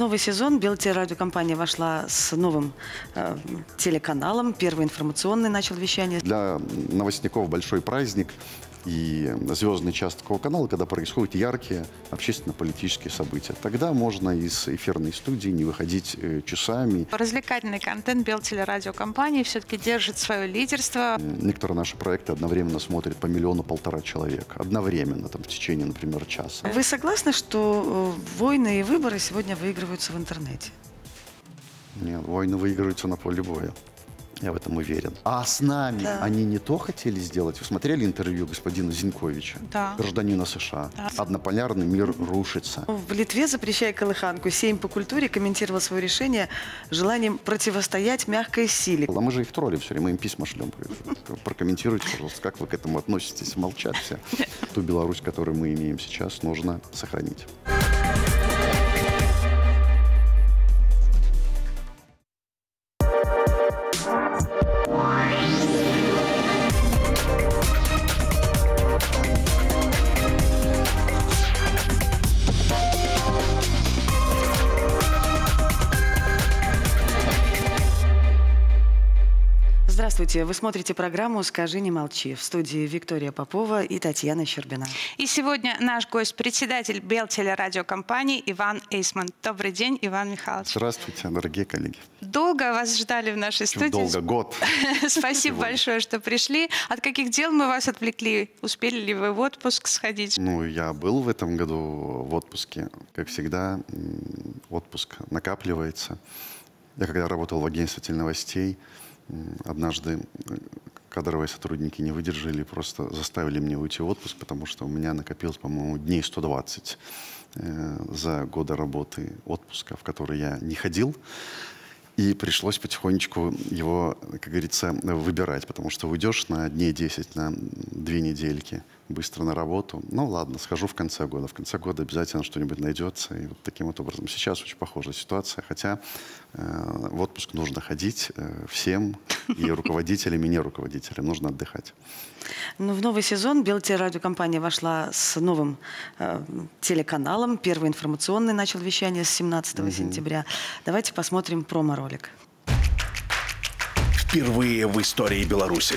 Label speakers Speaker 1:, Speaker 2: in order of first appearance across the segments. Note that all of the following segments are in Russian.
Speaker 1: новый сезон радиокомпания вошла с новым э, телеканалом. Первый информационный начал вещание.
Speaker 2: Для новостников большой праздник и звездный час такого канала, когда происходят яркие общественно-политические события. Тогда можно из эфирной студии не выходить э, часами.
Speaker 3: Развлекательный контент Белтелерадиокомпании все-таки
Speaker 1: держит свое лидерство.
Speaker 2: Некоторые наши проекты одновременно смотрят по миллиону-полтора человек. Одновременно, там, в течение, например, часа. Вы
Speaker 1: согласны, что э, войны и выборы сегодня выигрываются в интернете?
Speaker 2: Нет, войны выигрываются на поле боя. Я в этом уверен. А с нами да. они не то хотели сделать. Вы смотрели интервью господина Зинковича, да. гражданина США? Да. Однополярный мир рушится.
Speaker 1: В Литве, запрещая колыханку, Сейм по культуре комментировал свое решение желанием противостоять мягкой силе. А мы же их троллим все
Speaker 2: время, мы им письма шлем. Прокомментируйте, пожалуйста, как вы к этому относитесь. Молчат все. Ту Беларусь, которую мы имеем сейчас, нужно сохранить.
Speaker 1: Здравствуйте. Вы смотрите программу «Скажи, не молчи». В студии Виктория Попова и Татьяна Щербина.
Speaker 3: И сегодня наш гость – председатель Белтелерадиокомпании Иван Эйсман. Добрый день, Иван Михайлович.
Speaker 2: Здравствуйте, дорогие коллеги.
Speaker 3: Долго вас ждали в нашей студии. Долго, год. Спасибо большое, что пришли. От каких дел мы вас отвлекли? Успели ли вы в отпуск сходить?
Speaker 2: Ну, я был в этом году в отпуске. Как всегда, отпуск накапливается. Я когда работал в агентстве теленовостей, новостей однажды э, кадровые сотрудники не выдержали, просто заставили меня уйти в отпуск, потому что у меня накопилось, по-моему, дней 120 э, за годы работы отпуска, в который я не ходил. И пришлось потихонечку его, как говорится, выбирать, потому что уйдешь на дней 10, на две недельки – быстро на работу. Ну ладно, схожу в конце года. В конце года обязательно что-нибудь найдется. И вот таким вот образом. Сейчас очень похожая ситуация, хотя э, в отпуск нужно ходить э, всем, и руководителям, и не руководителям. Нужно отдыхать.
Speaker 1: Ну, в новый сезон Белтерадиокомпания вошла с новым э, телеканалом. Первый информационный начал вещание с 17 угу. сентября. Давайте посмотрим промо-ролик.
Speaker 2: Впервые в истории Беларуси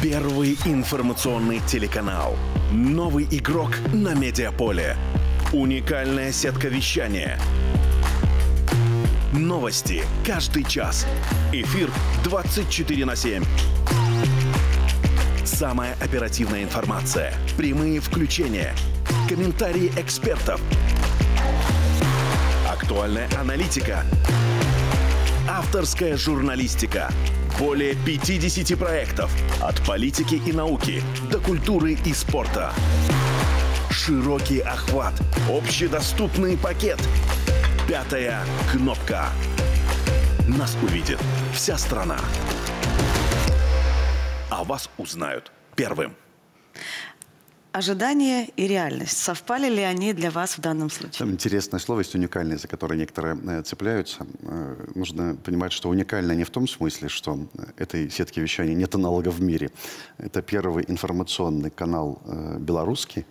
Speaker 2: Первый информационный телеканал. Новый игрок на медиаполе. Уникальная сетка вещания.
Speaker 1: Новости каждый час. Эфир 24 на 7. Самая оперативная информация. Прямые включения.
Speaker 2: Комментарии экспертов.
Speaker 1: Актуальная аналитика. Авторская журналистика. Более
Speaker 2: 50 проектов от политики и науки до культуры и спорта. Широкий охват, общедоступный пакет. Пятая кнопка. Нас увидит вся страна. А вас узнают первым.
Speaker 1: Ожидания и реальность. Совпали ли они для вас в данном случае?
Speaker 2: Там интересное слово есть уникальное, за которое некоторые э, цепляются. Э, нужно понимать, что уникальное не в том смысле, что э, этой сетки вещания нет аналога в мире. Это первый информационный канал белорусский,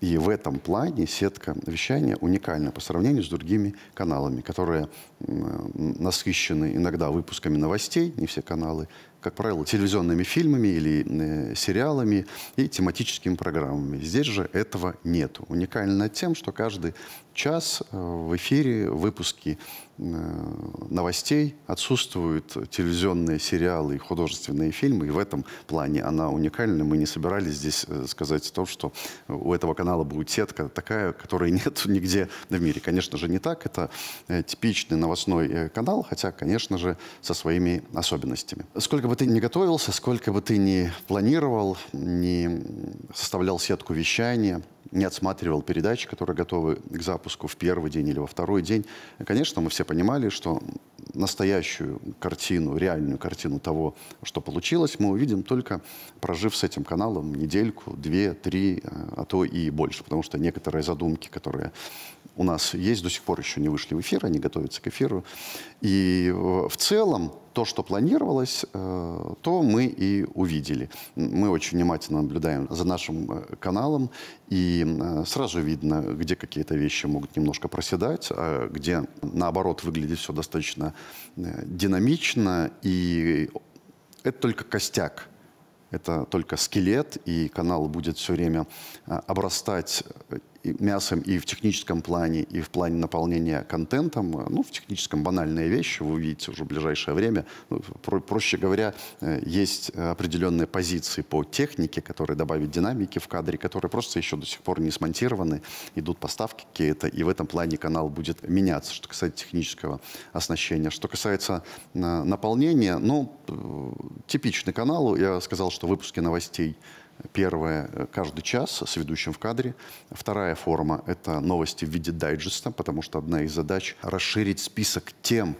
Speaker 2: и в этом плане сетка вещания уникальна по сравнению с другими каналами, которые насыщены иногда выпусками новостей, не все каналы, как правило, телевизионными фильмами или э, сериалами и тематическими программами. Здесь же этого нет. Уникально тем, что каждый час э, в эфире выпуски Э, новостей, отсутствуют телевизионные сериалы и художественные фильмы. И в этом плане она уникальна. Мы не собирались здесь э, сказать то, что у этого канала будет сетка такая, которой нет нигде в мире. Конечно же, не так. Это э, типичный новостной канал, хотя, конечно же, со своими особенностями. Сколько бы ты ни готовился, сколько бы ты ни планировал, не составлял сетку вещания, не отсматривал передачи, которые готовы к запуску в первый день или во второй день. И, конечно, мы все понимали, что настоящую картину, реальную картину того, что получилось, мы увидим только прожив с этим каналом недельку, две, три, а то и больше. Потому что некоторые задумки, которые у нас есть, до сих пор еще не вышли в эфир, они готовятся к эфиру. И э, в целом то, что планировалось, э, то мы и увидели. Мы очень внимательно наблюдаем за нашим э, каналом, и сразу видно, где какие-то вещи могут немножко проседать, а где, наоборот, выглядит все достаточно динамично, и это только костяк – это только скелет, и канал будет все время обрастать мясом и в техническом плане, и в плане наполнения контентом. Ну, в техническом банальные вещи, вы увидите уже в ближайшее время. Ну, про проще говоря, э, есть определенные позиции по технике, которые добавят динамики в кадре, которые просто еще до сих пор не смонтированы, идут поставки какие-то, и в этом плане канал будет меняться, что касается технического оснащения. Что касается э, наполнения, ну, э, типичный каналу, я сказал, что выпуски новостей Первая э, – каждый час с ведущим в кадре. Вторая форма – это новости в виде дайджеста, потому что одна из задач – расширить список тем,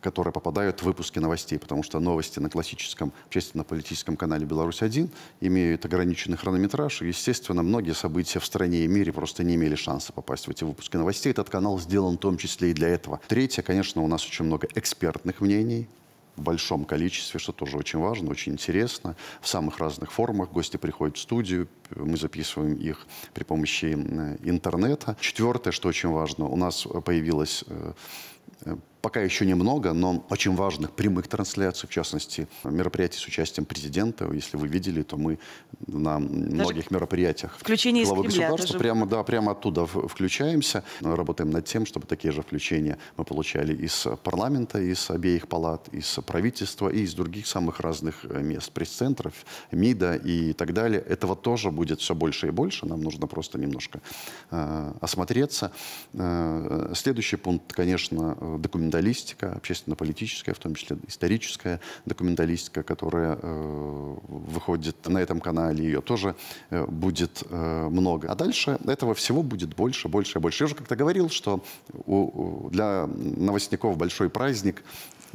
Speaker 2: которые попадают в выпуски новостей, потому что новости на классическом общественно-политическом канале «Беларусь-1» имеют ограниченный хронометраж, и, естественно, многие события в стране и мире просто не имели шанса попасть в эти выпуски новостей. Этот канал сделан в том числе и для этого. Третье, конечно, у нас очень много экспертных мнений, в большом количестве, что тоже очень важно, очень интересно, в самых разных формах. Гости приходят в студию, мы записываем их при помощи э, интернета. Четвертое, что очень важно, у нас э, появилась э, пока еще немного, но очень важных прямых трансляций, в частности, мероприятий с участием президента. Если вы видели, то мы на многих даже мероприятиях включение главы из Кремля, государства даже... прямо, да, прямо оттуда включаемся. Работаем над тем, чтобы такие же включения мы получали из парламента, из обеих палат, из правительства и из других самых разных э, мест, пресс-центров, МИДа и так далее. Этого тоже будет все больше и больше. Нам нужно просто немножко э, осмотреться. Э, следующий пункт, конечно, э, документация документалистика, общественно-политическая, в том числе историческая документалистика, которая э, выходит на этом канале, ее тоже э, будет э, много. А дальше этого всего будет больше, больше, больше. Я уже как-то говорил, что у, для новостников большой праздник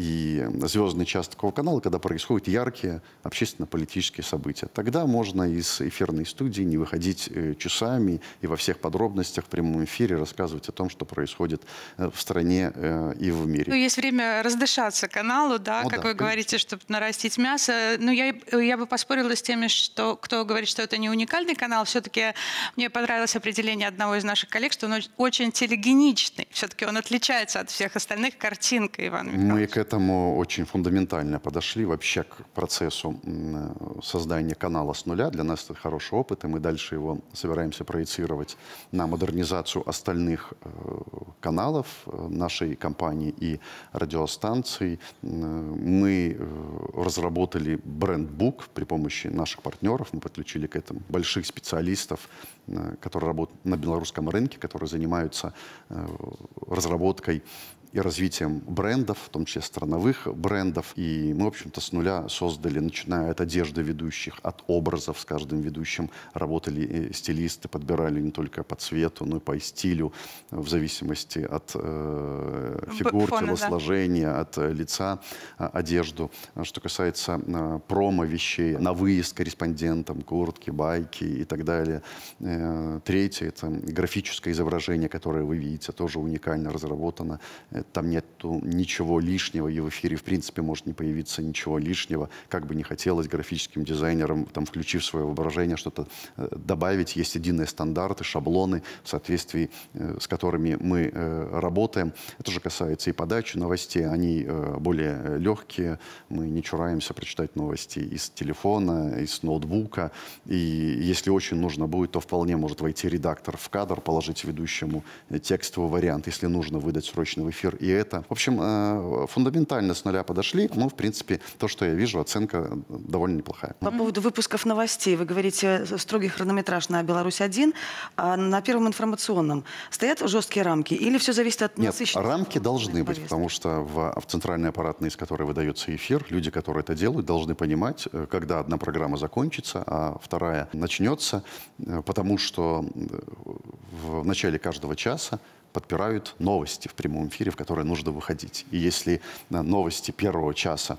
Speaker 2: и звездный час такого канала, когда происходят яркие общественно-политические события. Тогда можно из эфирной студии не выходить э, часами и во всех подробностях в прямом эфире рассказывать о том, что происходит э, в стране э, и в мире.
Speaker 3: Ну, есть время раздышаться каналу, да, ну, как да, вы конечно. говорите, чтобы нарастить мясо. Ну, я, я бы поспорила с теми, что кто говорит, что это не уникальный канал. Все-таки мне понравилось определение одного из наших коллег, что он очень телегеничный. Все-таки он отличается от всех остальных картинкой, Иван Михайлович. Мы
Speaker 2: к этому очень фундаментально подошли вообще к процессу э, создания канала с нуля. Для нас это хороший опыт, и мы дальше его собираемся проецировать на модернизацию остальных э, каналов э, нашей компании и радиостанций. Мы разработали бренд-бук при помощи наших партнеров. Мы подключили к этому больших специалистов, которые работают на белорусском рынке, которые занимаются разработкой и развитием брендов, в том числе страновых брендов. И мы, в общем-то, с нуля создали, начиная от одежды ведущих, от образов с каждым ведущим работали э, стилисты, подбирали не только по цвету, но и по стилю, в зависимости от э, фигур, Фона, телосложения, да. от э, лица, а, одежду. А что касается э, а, промо-вещей, на выезд корреспондентам, куртки, байки и так далее. Э, третье – это графическое изображение, которое вы видите, тоже уникально разработано э, там нету ничего лишнего, и в эфире, в принципе, может не появиться ничего лишнего, как бы не хотелось графическим дизайнерам, там, включив свое воображение, что-то э, добавить. Есть единые стандарты, шаблоны, в соответствии э, с которыми мы э, работаем. Это же касается и подачи новостей, они более легкие, мы не чураемся прочитать новости из телефона, из ноутбука, и если очень нужно будет, то вполне может войти редактор в кадр, положить ведущему текстовый вариант, если нужно выдать срочно в эфир игр. И это, в общем, э, фундаментально с нуля подошли. Ну, в принципе, то, что я вижу, оценка довольно неплохая. По
Speaker 1: поводу выпусков новостей. Вы говорите, э, строгий хронометраж на «Беларусь-1». А на Первом информационном стоят жесткие рамки? Или все зависит от Нет,
Speaker 2: рамки должны быть, повестки. потому что в, в центральный аппаратный, из которой выдается эфир, люди, которые это делают, должны понимать, э, когда одна программа закончится, а вторая начнется, потому что в начале каждого часа подпирают новости в прямом эфире, в которые нужно выходить. И если э, новости первого часа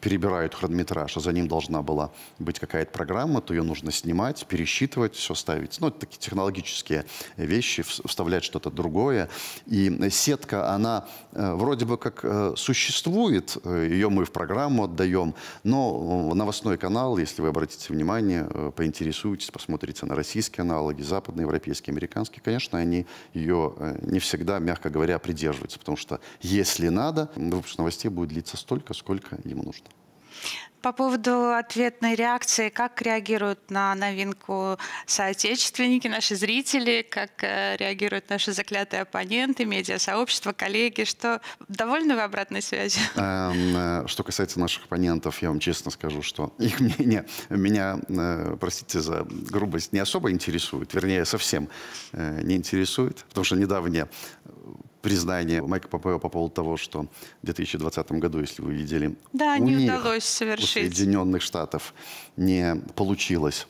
Speaker 2: перебирают хронометраж, а за ним должна была быть какая-то программа, то ее нужно снимать, пересчитывать, все ставить. Ну, это такие технологические вещи, вставлять что-то другое. И сетка, она э, вроде бы как э, существует, э, ее мы в программу отдаем, но новостной канал, если вы обратите внимание, поинтересуетесь, посмотрите на российские аналоги, западные, европейские, американские, конечно, они ее не всегда, мягко говоря, придерживаются, потому что если надо, выпуск новостей будет длиться столько, сколько ему нужно.
Speaker 3: По поводу ответной реакции, как реагируют на новинку соотечественники, наши зрители, как э, реагируют наши заклятые оппоненты, медиасообщество, коллеги, что довольны вы обратной связи?
Speaker 2: Эм, э, что касается наших оппонентов, я вам честно скажу, что их мнение меня, э, простите за грубость, не особо интересует, вернее, совсем не интересует, потому что недавнее признание Майка Попео по поводу того, что в 2020 году, если вы видели, да, у не них, удалось
Speaker 3: совершить. У
Speaker 2: Соединенных Штатов не получилось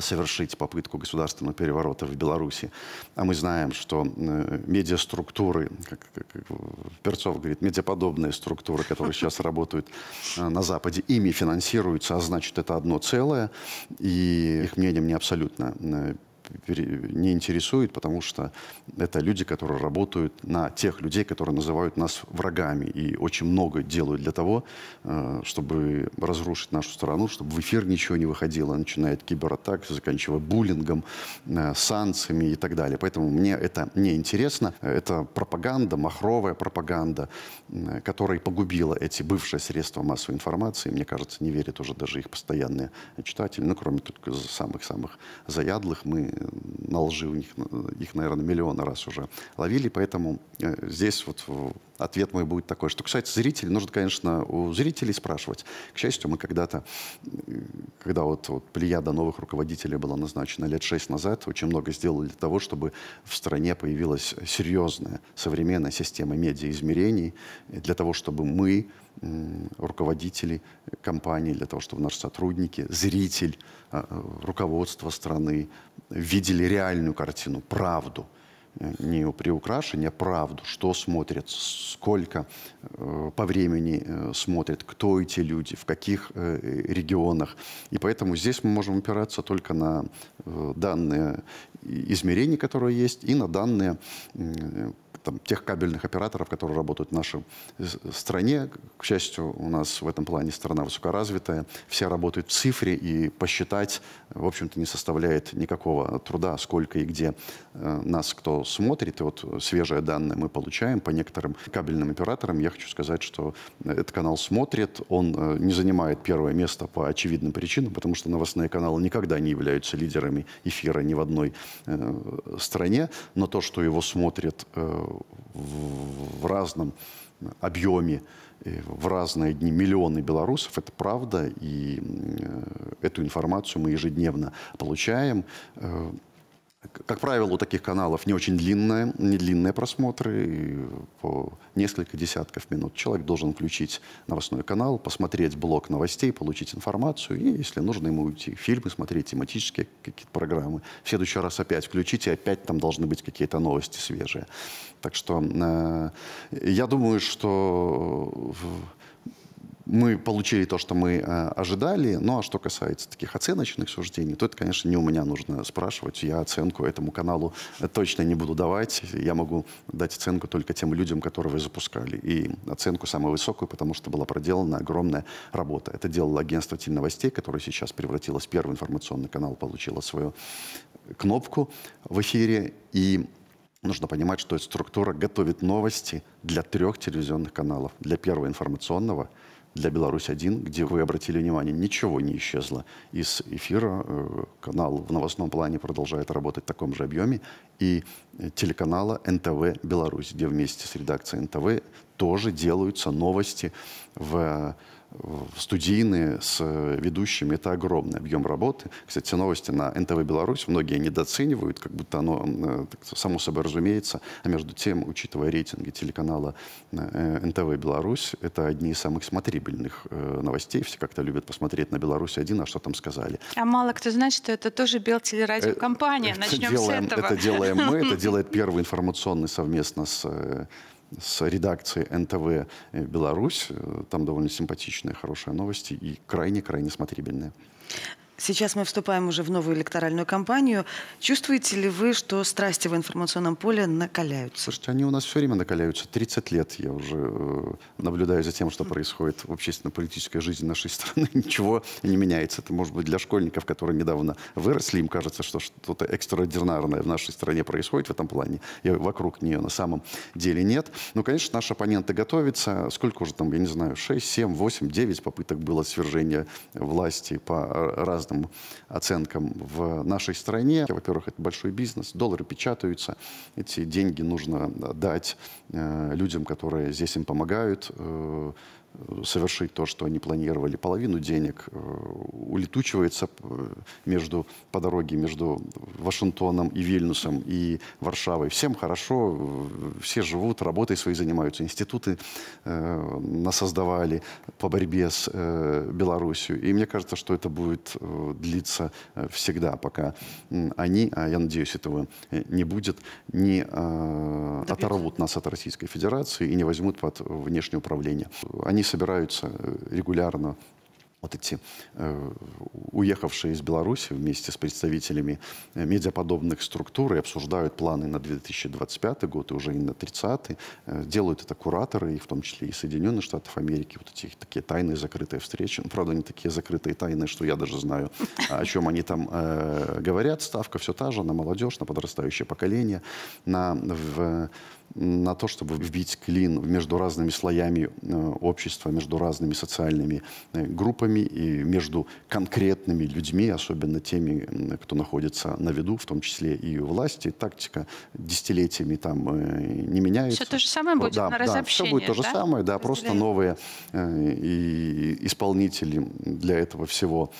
Speaker 2: совершить попытку государственного переворота в Беларуси. А мы знаем, что э, медиаструктуры, как, как Перцов говорит, медиаподобные структуры, которые сейчас работают э, на Западе, ими финансируются, а значит, это одно целое, и их мнением не абсолютно э, не интересует, потому что это люди, которые работают на тех людей, которые называют нас врагами и очень много делают для того, э, чтобы разрушить нашу страну, чтобы в эфир ничего не выходило, начиная от кибератак, заканчивая буллингом, э, санкциями и так далее. Поэтому мне это не интересно. Это пропаганда, махровая пропаганда, э, которая погубила эти бывшие средства массовой информации. Мне кажется, не верят уже даже их постоянные читатели. Ну, кроме только самых-самых заядлых, мы на лжи у них, э, их, наверное, миллионы раз уже ловили, поэтому э, здесь вот э, ответ мой будет такой. Что касается зрителей, нужно, конечно, у зрителей спрашивать. К счастью, мы когда-то, когда вот, вот плеяда новых руководителей была назначена лет шесть назад, очень много сделали для того, чтобы в стране появилась серьезная современная система медиаизмерений, для того, чтобы мы, руководители компании, для того, чтобы наши сотрудники, зритель, руководство страны, видели реальную картину, правду, э, не ее приукрашение, а правду, что смотрят, сколько э, по времени э, смотрят, кто эти люди, в каких э, регионах. И поэтому здесь мы можем опираться только на э, данные э, измерения, которые есть, и на данные там, тех кабельных операторов, которые работают в нашей стране. К счастью, у нас в этом плане страна высокоразвитая, все работают в цифре, и посчитать, в общем-то, не составляет никакого труда, сколько и где э, нас кто смотрит. И вот свежие данные мы получаем по некоторым кабельным операторам. Я хочу сказать, что этот канал смотрит, он э, не занимает первое место по очевидным причинам, потому что новостные каналы никогда не являются лидерами эфира ни в одной э, стране, но то, что его смотрят в разном объеме в разные дни миллионы белорусов. Это правда, и э, эту информацию мы ежедневно получаем. Э, как правило, у таких каналов не очень длинные, не длинные просмотры, по несколько десятков минут. Человек должен включить новостной канал, посмотреть блок новостей, получить информацию, и, если нужно, ему уйти. Фильмы смотреть, тематические какие-то программы. В следующий раз опять включить, и опять там должны быть какие-то новости свежие. Так что э, я думаю, что... В мы получили то, что мы э, ожидали. Ну а что касается таких оценочных суждений, то это, конечно, не у меня нужно спрашивать. Я оценку этому каналу э, точно не буду давать. Я могу дать оценку только тем людям, которые вы запускали. И оценку самую высокую, потому что была проделана огромная работа. Это делало агентство теленовостей, которое сейчас превратилось в первый информационный канал, получило свою кнопку в эфире. И Нужно понимать, что эта структура готовит новости для трех телевизионных каналов. Для первого информационного – для беларусь один, где вы обратили внимание, ничего не исчезло из эфира. Э, канал в новостном плане продолжает работать в таком же объеме. И э, телеканала «НТВ Беларусь», где вместе с редакцией «НТВ» тоже делаются новости в э, студийные с э, ведущими. Это огромный объем работы. Кстати, все новости на НТВ «Беларусь» многие недооценивают, как будто оно э, само собой разумеется. А между тем, учитывая рейтинги телеканала э, НТВ «Беларусь», это одни из самых смотрибельных новостей. Все как-то любят посмотреть на «Беларусь один», а что там сказали.
Speaker 3: А мало кто знает, что это тоже Белтелерадиокомпания. Начнем делаем, с этого. Это делаем мы, это
Speaker 2: делает первый информационный совместно с с редакцией НТВ э, «Беларусь». Э, там довольно симпатичные, хорошие новости и крайне-крайне смотрибельные.
Speaker 1: Сейчас мы вступаем уже в новую электоральную кампанию. Чувствуете ли вы, что страсти в информационном поле накаляются?
Speaker 2: Слушайте, они у нас все время накаляются. 30 лет я уже э, наблюдаю за тем, что происходит в общественно-политической жизни нашей страны. Ничего не меняется. Это может быть для школьников, которые недавно выросли, им кажется, что что-то экстраординарное в нашей стране происходит в этом плане. И вокруг нее на самом деле нет. Но, ну, конечно, наши оппоненты готовятся. Сколько уже там, я не знаю, 6, 7, 8, 9 попыток было свержения власти по э, разным разным оценкам в нашей стране. Во-первых, это большой бизнес, доллары печатаются, эти деньги нужно э, дать э, людям, которые здесь им помогают, э, совершить то, что они планировали. Половину денег э, улетучивается э, между, по дороге между Вашингтоном и Вильнюсом и Варшавой. Всем хорошо, э, все живут, работой своей занимаются. Институты э, насоздавали по борьбе с э, Белоруссией. И мне кажется, что это будет э, длиться всегда, пока они, а я надеюсь, этого не будет, не э, оторвут нас от Российской Федерации и не возьмут под внешнее управление. Они они собираются э, регулярно вот эти э, уехавшие из Беларуси вместе с представителями э, медиаподобных структур и обсуждают планы на 2025 год и уже и на 30 Делают это кураторы, и в том числе и Соединенных Штатов Америки. Вот эти такие тайные закрытые встречи. Ну, правда, не такие закрытые тайны, что я даже знаю, о чем они там э, говорят. Ставка все та же на молодежь, на подрастающее поколение, на... В, на то, чтобы вбить клин между разными слоями э, общества, между разными социальными э, группами и между конкретными людьми, особенно теми, кто находится на виду, в том числе и у власти. Тактика десятилетиями там э, не меняется. Все то же
Speaker 3: самое будет да, на разобщение. Да, все
Speaker 2: будет то же да? самое, да, просто новые и исполнители для этого всего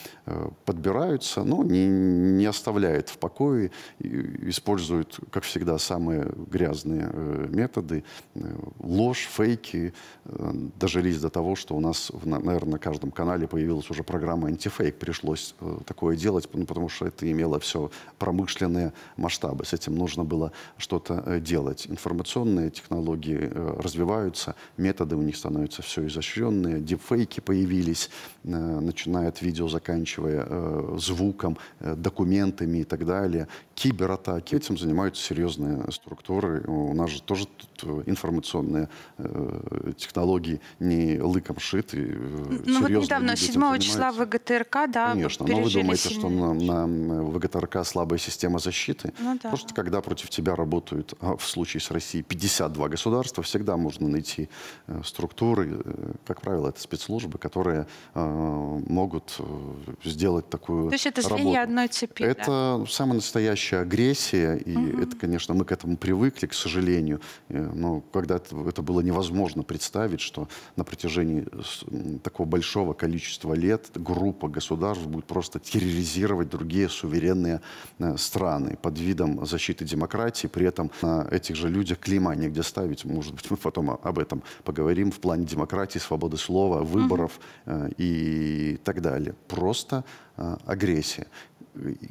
Speaker 2: подбираются, но не, не оставляет в покое, используют, как всегда, самые грязные методы, э, ложь, фейки э, дожились до того, что у нас, наверное, на каждом канале появилась уже программа антифейк. Пришлось э, такое делать, ну, потому что это имело все промышленные масштабы. С этим нужно было что-то делать. Информационные технологии развиваются, методы у них становятся все изощренные, дипфейки появились, начиная от видео, заканчивая звуком, документами и так далее кибератаки. Этим занимаются серьезные структуры. У нас же тоже тут э, информационные э, технологии не лыком шиты. Э, ну вот недавно, 7 числа
Speaker 3: ВГТРК, да, Конечно, но вы думаете, что
Speaker 2: на, на э, ВГТРК слабая система защиты? Ну, да. Просто когда против тебя работают, а в случае с Россией, 52 государства, всегда можно найти структуры, как правило, это спецслужбы, которые э, могут сделать такую То есть это звенья работу. одной цепи, Это да? самый настоящий вообще агрессия, и угу. это, конечно, мы к этому привыкли, к сожалению. Э, но когда это было невозможно представить, что на протяжении такого большого количества лет группа государств будет просто терроризировать другие суверенные э, страны под видом защиты демократии, при этом на этих же людях клейма негде ставить. Может быть, мы потом об этом поговорим в плане демократии, свободы слова, выборов угу. и так далее. Просто агрессия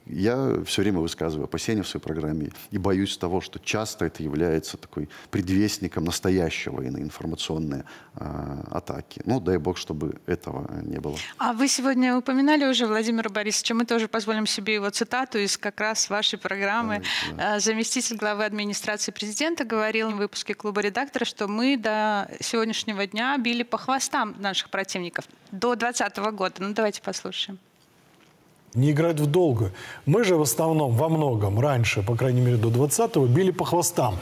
Speaker 2: я все время высказываю опасения в своей программе и боюсь того, что часто это является такой предвестником настоящей войны, информационной э, атаки. Ну, дай бог, чтобы этого не было.
Speaker 3: А вы сегодня упоминали уже Владимира Борисовича, мы тоже позволим себе его цитату из как раз вашей программы. Да, да. Заместитель главы администрации президента говорил в выпуске клуба редактора, что мы до сегодняшнего дня били по хвостам наших противников до 2020 года. Ну, давайте послушаем
Speaker 2: не играть в долго. Мы же в основном, во многом, раньше, по крайней мере, до 20-го, били по хвостам.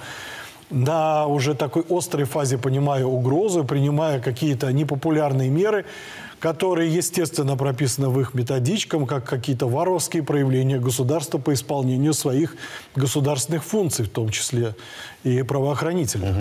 Speaker 2: На уже такой острой фазе, понимая угрозу, принимая какие-то непопулярные меры, которые, естественно, прописаны в их методичкам, как какие-то воровские проявления государства по исполнению своих государственных функций, в том числе и правоохранительных.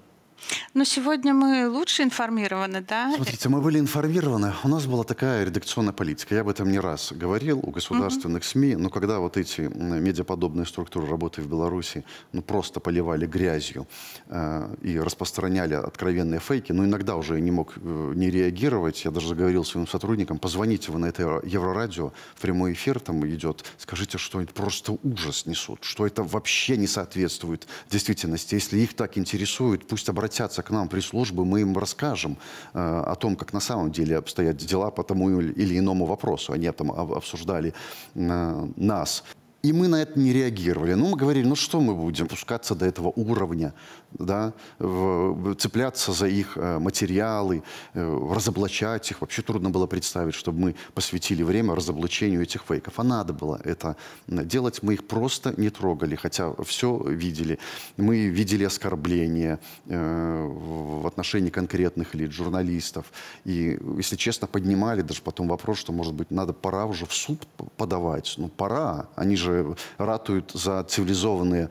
Speaker 3: Но сегодня мы лучше информированы, да? Смотрите,
Speaker 2: мы были информированы. У нас была такая редакционная политика. Я об этом не раз говорил у государственных угу. СМИ. Но когда вот эти медиаподобные структуры работы в Беларуси ну, просто поливали грязью э, и распространяли откровенные фейки, ну, иногда уже я не мог э, не реагировать. Я даже заговорил своим сотрудникам, позвоните вы на это Еврорадио, в прямой эфир там идет, скажите, что это просто ужас несут, что это вообще не соответствует действительности. Если их так интересует, пусть обратятся обратятся к нам при службе мы им расскажем э, о том, как на самом деле обстоят дела по тому или иному вопросу. Они там обсуждали э, нас. И мы на это не реагировали. Ну, мы говорили, ну что мы будем пускаться до этого уровня, да, в, цепляться за их э, материалы, э, разоблачать их. Вообще трудно было представить, чтобы мы посвятили время разоблачению этих фейков. А надо было это делать. Мы их просто не трогали, хотя все видели. Мы видели оскорбления э, в отношении конкретных лиц, журналистов. И, если честно, поднимали даже потом вопрос, что, может быть, надо пора уже в суд подавать. Ну, пора. Они же же ратуют за цивилизованные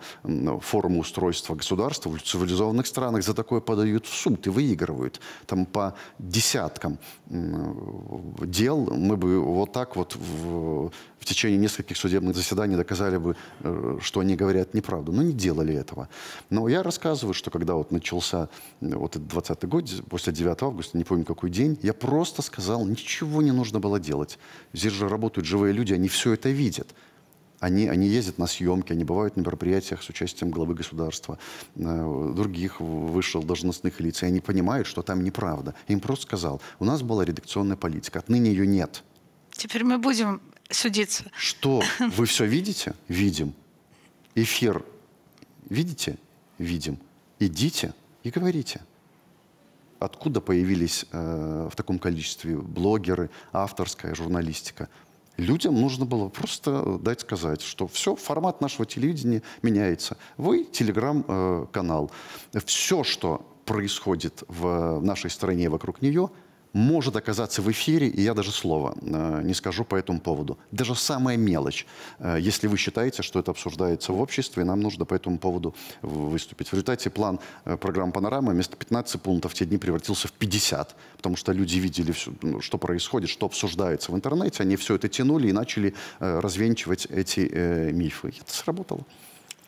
Speaker 2: формы устройства государства в цивилизованных странах, за такое подают в суд и выигрывают. Там по десяткам дел мы бы вот так вот в, в течение нескольких судебных заседаний доказали бы, э, что они говорят неправду. Но не делали этого. Но я рассказываю, что когда вот начался э, вот этот 20 год, после 9 августа, не помню какой день, я просто сказал, ничего не нужно было делать. Здесь же работают живые люди, они все это видят. Они, они ездят на съемки, они бывают на мероприятиях с участием главы государства, э, других вышел должностных лиц, и они понимают, что там неправда. Им просто сказал, у нас была редакционная политика, отныне ее нет.
Speaker 3: Теперь мы будем судиться.
Speaker 2: Что? Вы все видите? Видим. Эфир видите? Видим. Идите и говорите откуда появились э, в таком количестве блогеры, авторская журналистика людям нужно было просто э, дать сказать, что все, формат нашего телевидения меняется. Вы телеграм-канал. Э, все, что происходит в э, нашей стране вокруг нее – может оказаться в эфире, и я даже слова э, не скажу по этому поводу. Даже самая мелочь, э, если вы считаете, что это обсуждается в обществе, и нам нужно по этому поводу выступить. В результате план э, программы «Панорама» вместо 15 пунктов в те дни превратился в 50, потому что люди видели, все, ну, что происходит, что обсуждается в интернете, они все это тянули и начали развенчивать эти мифы. Это сработало.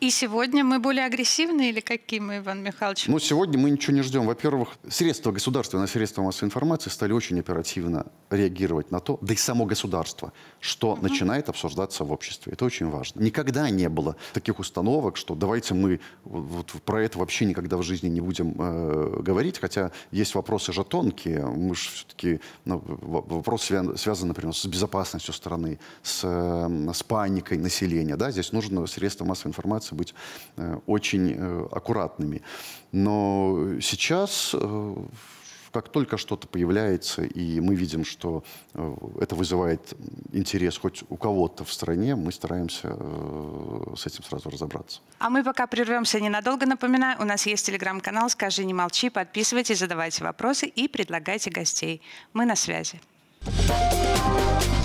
Speaker 3: И сегодня мы более агрессивны или какие мы, Иван Михайлович? Ну,
Speaker 2: сегодня мы ничего не ждем. Во-первых, средства государства, на средства массовой информации стали очень оперативно реагировать на то, да и само государство, что угу. начинает обсуждаться в обществе. Это очень важно. Никогда не было таких установок, что давайте мы вот, про это вообще никогда в жизни не будем э, говорить, хотя есть вопросы же тонкие. Мы же все-таки ну, вопрос свя связан, например, с безопасностью страны, с, э, с паникой населения. Да? Здесь нужно средства массовой информации стараться быть э, очень э, аккуратными. Но сейчас э, как только что-то появляется, и мы видим, что это вызывает интерес хоть у кого-то в стране, мы стараемся с этим сразу разобраться.
Speaker 1: А
Speaker 3: мы пока прервемся ненадолго, напоминаю, у нас есть телеграм-канал «Скажи, не молчи», подписывайтесь, задавайте вопросы и предлагайте гостей. Мы на связи. Thank you.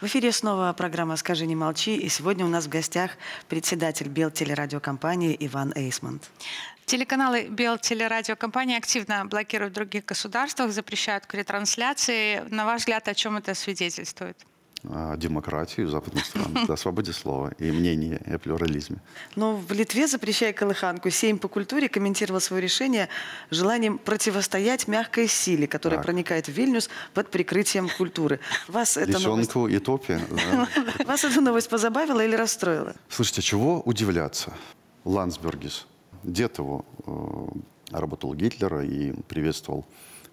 Speaker 1: В эфире снова программа «Скажи, не молчи». И сегодня у нас в гостях председатель Белтелерадиокомпании Иван Эйсмонт. Телеканалы Белтелерадиокомпания
Speaker 3: активно блокируют в других государствах, запрещают ретрансляции. На ваш взгляд, о чем это
Speaker 1: свидетельствует?
Speaker 2: А, демократию западных стран, да, свободе слова и мнения и о плюрализме.
Speaker 1: Но в Литве, запрещая колыханку, Сейм по культуре комментировал свое решение желанием противостоять мягкой силе, которая так. проникает в Вильнюс под прикрытием культуры. Вас Лисенку новость... и топи. Вас эта новость позабавила или расстроила?
Speaker 2: Слушайте, чего удивляться? Ландсбергис, дед его э, работал Гитлера и приветствовал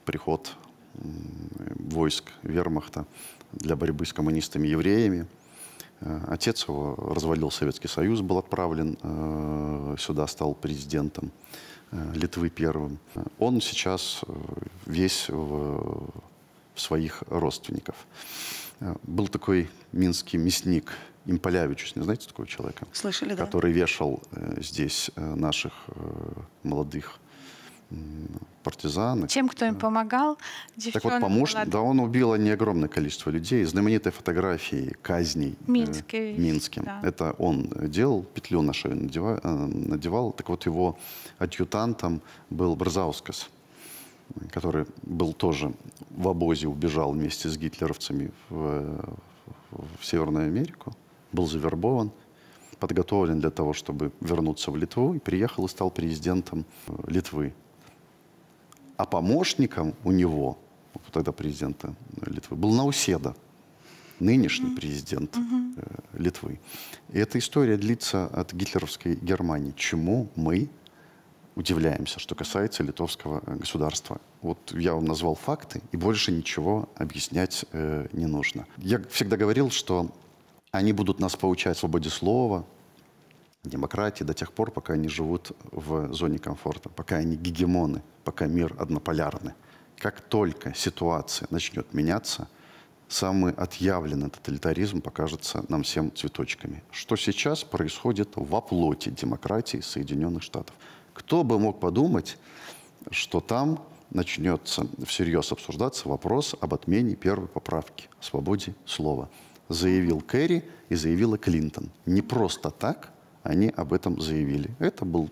Speaker 2: приход войск вермахта для борьбы с коммунистами-евреями. Э, отец его развалил Советский Союз, был отправлен э, сюда, стал президентом э, Литвы первым. Он сейчас весь в своих родственников. Был такой минский мясник Имполявичус, не знаете такого человека? Слышали, да. Который вешал здесь наших молодых партизаны.
Speaker 3: Тем, кто им помогал, Так вот, помощник, да,
Speaker 2: он убил они огромное количество людей. Знаменитые фотографии казней Минске, э, Минске. Да. это он делал, петлю на шею надевал, э, надевал. Так вот, его адъютантом был Брзаускас, который был тоже в обозе, убежал вместе с гитлеровцами в, в Северную Америку, был завербован подготовлен для того, чтобы вернуться в Литву, и приехал и стал президентом э, Литвы а помощником у него, тогда президента э, Литвы, был Науседа, нынешний президент угу. Литвы. И эта история длится от гитлеровской Германии, чему мы удивляемся, что касается литовского э, государства. Вот я вам назвал факты, и больше ничего объяснять э, не нужно. Я всегда говорил, что они будут нас поучать свободе слова, демократии до тех пор, пока они живут в зоне комфорта, пока они гегемоны, пока мир однополярный. Как только ситуация начнет меняться, самый отъявленный тоталитаризм покажется нам всем цветочками. Что сейчас происходит в плоти демократии Соединенных Штатов. Кто бы мог подумать, что там начнется всерьез обсуждаться вопрос об отмене первой поправки о свободе слова. Заявил Керри и заявила Клинтон. Не просто так – они об этом заявили. Это был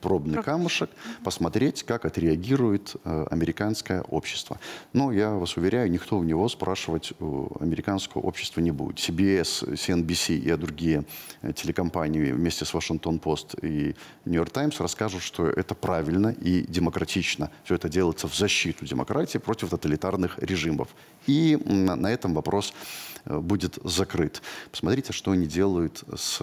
Speaker 2: пробный камушек, посмотреть, как отреагирует э, американское общество. Но я вас уверяю, никто у него спрашивать у американского общества не будет. CBS, CNBC и другие э, телекомпании вместе с Вашингтон-Пост и Нью-Йорк Таймс расскажут, что это правильно и демократично. Все это делается в защиту демократии против тоталитарных режимов. И на этом вопрос э, будет закрыт. Посмотрите, что они делают с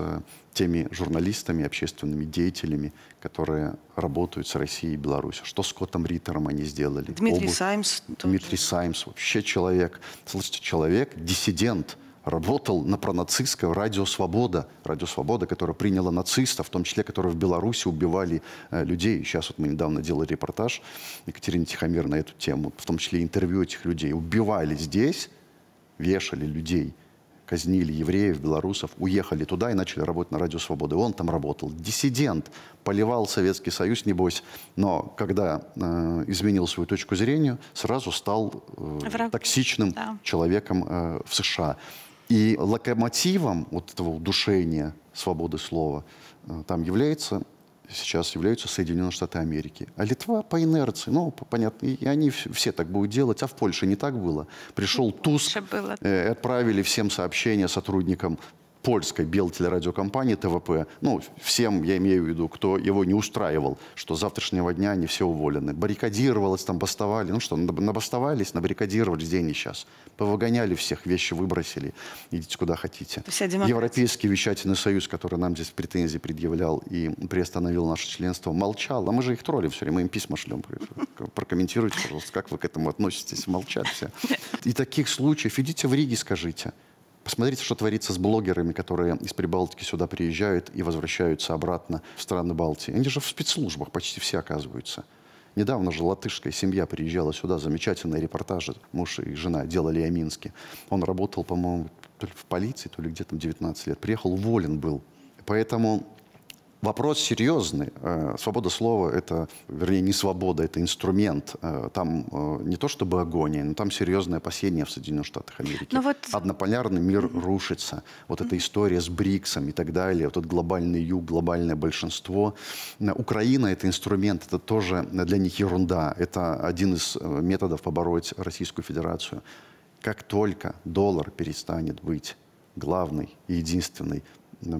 Speaker 2: теми журналистами, общественными деятелями, которые работают с Россией и Беларусью. Что с Котом Риттером они сделали? Дмитрий Обувь. Саймс. Дмитрий тоже. Саймс. Вообще человек, слышите, человек, диссидент, работал на пронацистское радио «Свобода». Радио «Свобода», которое приняло нацистов, в том числе, которые в Беларуси убивали э, людей. Сейчас вот мы недавно делали репортаж Екатерине Тихомир на эту тему, в том числе интервью этих людей. Убивали здесь, вешали людей казнили евреев, белорусов, уехали туда и начали работать на Радио Свободы. Он там работал. Диссидент, поливал Советский Союз, небось. Но когда э, изменил свою точку зрения, сразу стал э, Враг. токсичным да. человеком э, в США. И локомотивом вот этого удушения свободы слова э, там является сейчас являются Соединенные Штаты Америки. А Литва по инерции, ну, понятно, и они все так будут делать, а в Польше не так было. Пришел Туз, было. Э, отправили всем сообщения сотрудникам польской белтелерадиокомпании ТВП, ну, всем, я имею в виду, кто его не устраивал, что с завтрашнего дня они все уволены. Баррикадировалось, там бастовали, ну что, набастовались, набаррикадировались день и час. Повыгоняли всех, вещи выбросили, идите куда хотите. Европейский вещательный союз, который нам здесь претензии предъявлял и приостановил наше членство, молчал. А мы же их троллим все время, им письма шлем. Прокомментируйте, пожалуйста, как вы к этому относитесь. Молчат все. И таких случаев, идите в Риге, скажите. Посмотрите, что творится с блогерами, которые из Прибалтики сюда приезжают и возвращаются обратно в страны Балтии. Они же в спецслужбах почти все оказываются. Недавно же латышская семья приезжала сюда, замечательные репортажи муж и жена делали о Минске. Он работал, по-моему, то ли в полиции, то ли где-то 19 лет. Приехал, уволен был. Поэтому Вопрос серьезный. Э, свобода слова – это, вернее, не свобода, это инструмент. Э, там э, не то чтобы агония, но там серьезное опасения в Соединенных Штатах Америки. Но ну вот... Однополярный мир рушится. Вот эта история с БРИКСом и так далее, вот этот глобальный юг, глобальное большинство. Украина – это инструмент, это тоже для них ерунда. Это один из методов побороть Российскую Федерацию. Как только доллар перестанет быть главной и единственной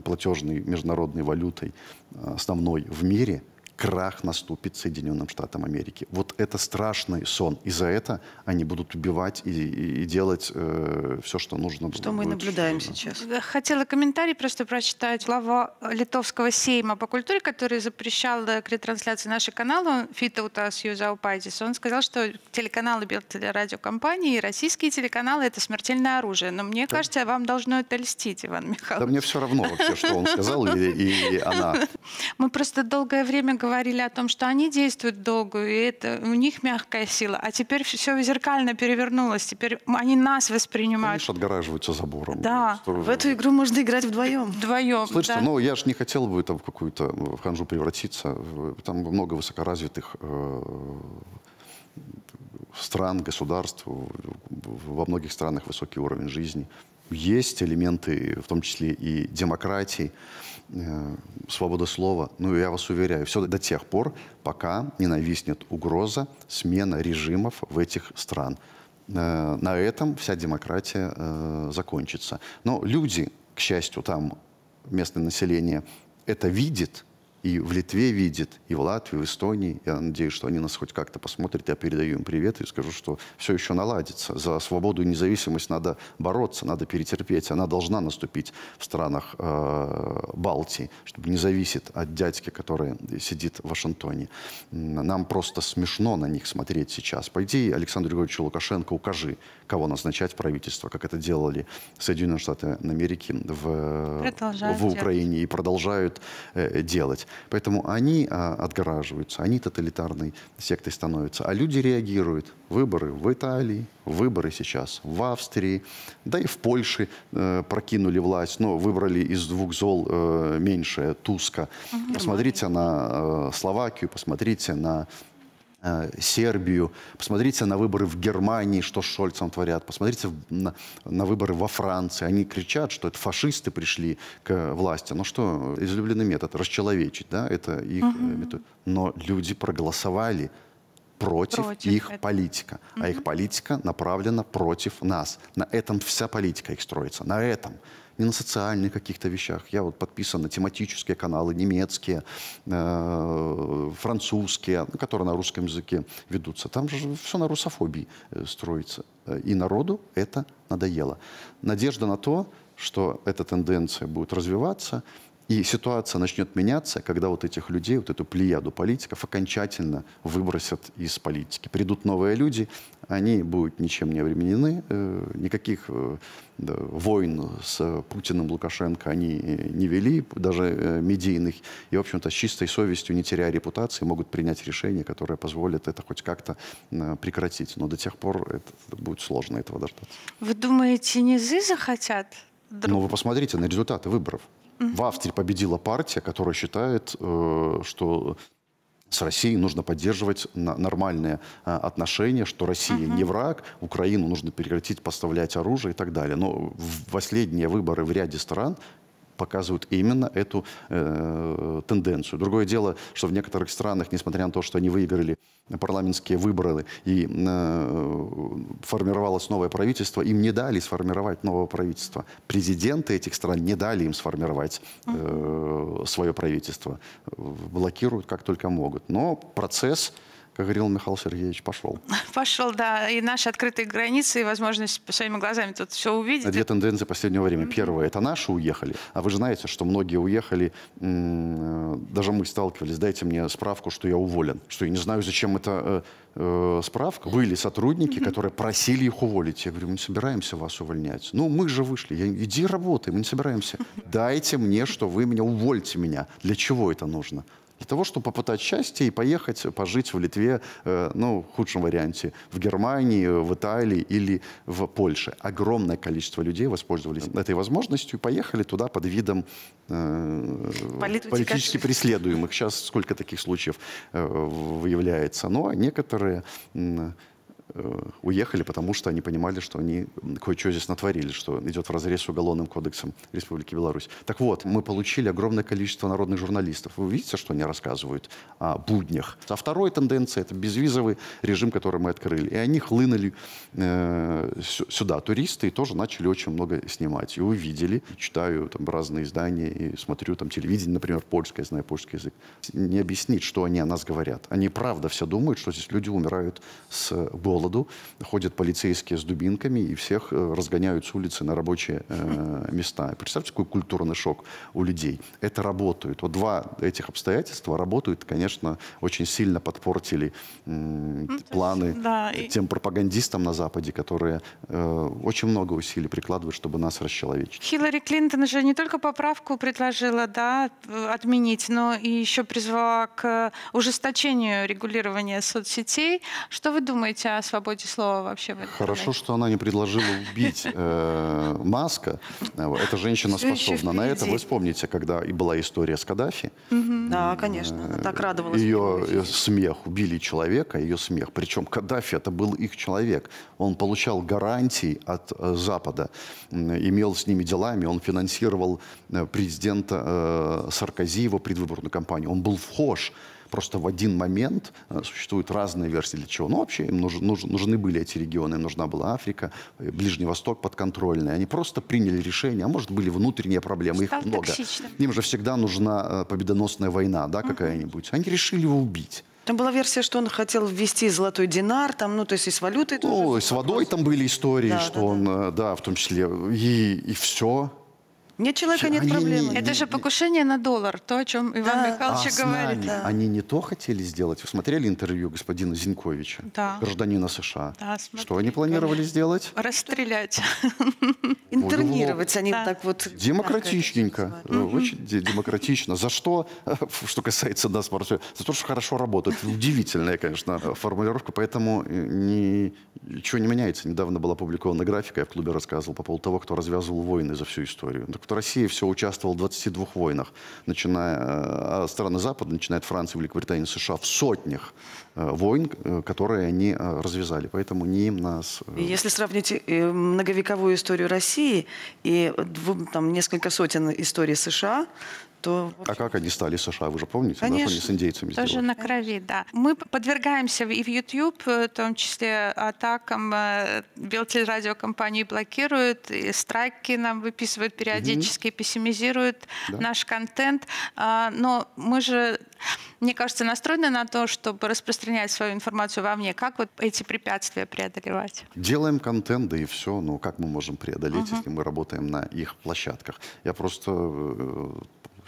Speaker 2: платежной международной валютой а, основной в мире – крах наступит Соединенным Штатам Америки. Вот это страшный сон. И за это они будут убивать и, и, делать э,
Speaker 1: все, что нужно. Что будет. мы наблюдаем что, сейчас.
Speaker 3: Хотела комментарий просто прочитать. Глава литовского сейма по культуре, который запрещал э, к ретрансляции наши каналы, Фитаутас Юзаупайдис, он сказал, что телеканалы радиокомпании и российские телеканалы — это смертельное оружие. Но мне да. кажется, вам должно это льстить, Иван Михайлович.
Speaker 2: Да мне все равно вообще, что он сказал и она.
Speaker 3: Мы просто долгое время говорили говорили о том, что они действуют долго, и это у них мягкая сила. А теперь все зеркально перевернулось. Теперь они нас воспринимают.
Speaker 2: Лишь отгораживаются забором. Да. Что... В
Speaker 1: эту игру можно играть вдвоем. Вдвоем. Слышите, да. Но ну,
Speaker 2: я же не хотел бы там в какую-то в ханжу превратиться. Там много высокоразвитых э, стран, государств, во многих странах высокий уровень жизни. Есть элементы, в том числе и демократии. Э, свобода слова, ну, я вас уверяю, все до тех пор, пока не нависнет угроза смена режимов в этих стран. Э, на этом вся демократия э, закончится. Но люди, к счастью, там местное население это видит – и в Литве видит, и в Латвии, и в Эстонии. Я надеюсь, что они нас хоть как-то посмотрят. Я передаю им привет и скажу, что все еще наладится. За свободу и независимость надо бороться, надо перетерпеть. Она должна наступить в странах э, Балтии, чтобы не зависит от дядьки, который сидит в Вашингтоне. Нам просто смешно на них смотреть сейчас. Пойди, Александру Григорьевичу Лукашенко, укажи, кого назначать в правительство, как это делали Соединенные Штаты Америки в, в Украине и продолжают э, делать. Поэтому они а, отгораживаются, они тоталитарной сектой становятся. А люди реагируют. Выборы в Италии, выборы сейчас в Австрии, да и в Польше э, прокинули власть, но выбрали из двух зол э, меньшее, Туска. Посмотрите на э, Словакию, посмотрите на Э, Сербию, посмотрите на выборы в Германии, что с Шольцем творят, посмотрите на, на выборы во Франции. Они кричат, что это фашисты пришли к власти. Ну что, излюбленный метод, расчеловечить, да, это их угу. метод. Но люди проголосовали против, против их это. политика. Угу. А их политика направлена против нас. На этом вся политика их строится, на этом не на социальных каких-то вещах. Я вот подписан на тематические каналы, немецкие, э, французские, которые на русском языке ведутся. Там же все на русофобии э, строится. И народу это надоело. Надежда на то, что эта тенденция будет развиваться – и ситуация начнет меняться, когда вот этих людей, вот эту плеяду политиков окончательно выбросят из политики. Придут новые люди, они будут ничем не обременены, э, никаких э, войн с Путиным, Лукашенко они э, не вели, даже медийных, и, в общем-то, с чистой совестью, не теряя репутации, могут принять решение, которое позволит это хоть как-то прекратить. Но до тех пор это будет сложно этого дождаться.
Speaker 3: Вы думаете, низы захотят?
Speaker 2: Друг... Ну, вы посмотрите на результаты выборов. В Австрии победила партия, которая считает, э, что с Россией нужно поддерживать нормальные э, отношения, что Россия Uh -huh. не враг, Украину нужно прекратить поставлять оружие и так далее. Но в последние выборы в ряде стран показывают именно эту э, тенденцию. Другое дело, что в некоторых странах, несмотря на то, что они выиграли парламентские выборы и э, формировалось новое правительство, им не дали сформировать новое правительство. Президенты этих стран не дали им сформировать э, свое правительство. Блокируют как только могут. Но процесс как говорил Михаил Сергеевич, пошел.
Speaker 3: Пошел, да. И наши открытые границы, и возможность своими глазами тут все увидеть.
Speaker 2: Две тенденции последнего времени. Первое, это наши уехали. А вы же знаете, что многие уехали, э, даже мы сталкивались, дайте мне справку, что я уволен. Что я не знаю, зачем это э, э, справка. Были сотрудники, которые просили их уволить. Я говорю, мы не собираемся вас увольнять. Ну, мы же вышли. Я, иди работай, мы не собираемся. Дайте мне, что вы меня увольте меня. Для чего это нужно? для того, чтобы попытать счастье и поехать э, пожить в Литве, э, ну, в худшем варианте, в Германии, э, в Италии или в Польше. Огромное количество людей воспользовались этой возможностью и поехали туда под видом э, политически преследуемых. Сейчас сколько таких случаев э, выявляется. Но ну, а некоторые Э, уехали, потому что они понимали, что они кое-что здесь натворили, что идет в разрез с Уголовным кодексом Республики Беларусь. Так вот, мы получили огромное количество народных журналистов. Вы видите, что они рассказывают о буднях. А второй тенденция – это безвизовый режим, который мы открыли. И они хлынули э, сюда туристы и тоже начали очень много снимать. И увидели, читаю там разные издания и смотрю там телевидение, например, польское, знаю польский язык. Не объяснить, что они о нас говорят. Они правда все думают, что здесь люди умирают с голода голоду, ходят полицейские с дубинками и всех э, разгоняют с улицы на рабочие э, места. Представьте, какой культурный шок у людей. Это работает. Вот два этих обстоятельства работают, конечно, очень сильно подпортили ну, планы тем пропагандистам на Западе, которые э, очень много усилий прикладывают, чтобы нас расчеловечить.
Speaker 3: Хиллари Клинтон же не только поправку предложила да, отменить, но и еще призвала к ужесточению регулирования соцсетей. Что вы думаете о свободе слова вообще. В Хорошо,
Speaker 2: что она не предложила убить э, Маска. Э, эта женщина Все способна на это. Вы вспомните, когда и была история с Каддафи.
Speaker 1: Угу. Да, конечно, она так э, радовалась.
Speaker 2: Ее э, смех, убили человека, ее смех. Причем Каддафи это был их человек. Он получал гарантии от Запада, имел с ними делами, он финансировал президента э, Саркози, его предвыборную кампанию. Он был вхож Просто в один момент э, существуют разные версии для чего. Но ну, вообще им нуж, нуж, нужны были эти регионы, им нужна была Африка, э, Ближний Восток подконтрольный. Они просто приняли решение, а может были внутренние проблемы, их много. Токсично. Им же всегда нужна э, победоносная война да, какая-нибудь. Они решили его убить.
Speaker 1: Там была версия, что он хотел ввести золотой динар, там, ну, то есть и с валютой. Ну,
Speaker 2: тоже с вопрос. водой там были истории, да, что да, он, да. да, в том числе, и, и все.
Speaker 3: Нет человека, нет они проблемы. Не, это же покушение не... на доллар, то, о чем Иван да. Михайлович а, говорит. Да.
Speaker 2: Они не то хотели сделать. Вы смотрели интервью господина Зиньковича, да. гражданина США? Да, смотри. Что они планировали сделать?
Speaker 1: Расстрелять. Интернировать они так вот.
Speaker 2: Демократичненько. Э, очень демократично. За что, э, что касается нас, за то, что хорошо работают. Удивительная, конечно, формулировка, поэтому э, ничего не меняется. Недавно была опубликована графика, я в клубе рассказывал по поводу того, кто развязывал войны за всю историю опыт России все участвовала в 22 войнах, начиная э, страны Запада, начиная от Франции, Великобритании, США, в сотнях э, войн, э, которые они развязали. Поэтому не им нас...
Speaker 1: Если сравнить многовековую историю России и там, несколько сотен историй США, то...
Speaker 2: А как они стали США? Вы же помните,
Speaker 1: Конечно, на с
Speaker 3: индейцами тоже сделали. на крови, да. Мы подвергаемся и в YouTube, э, в том числе атакам. Э, Белтелерадиокомпании блокируют, и страйки нам выписывают периодически, угу. пессимизируют да. наш контент. А, но мы же мне кажется, настроены на то, чтобы распространять свою информацию во мне. Как вот эти препятствия преодолевать?
Speaker 2: Делаем контент, да и все. но ну, как мы можем преодолеть, uh если мы работаем на их площадках? Я просто э,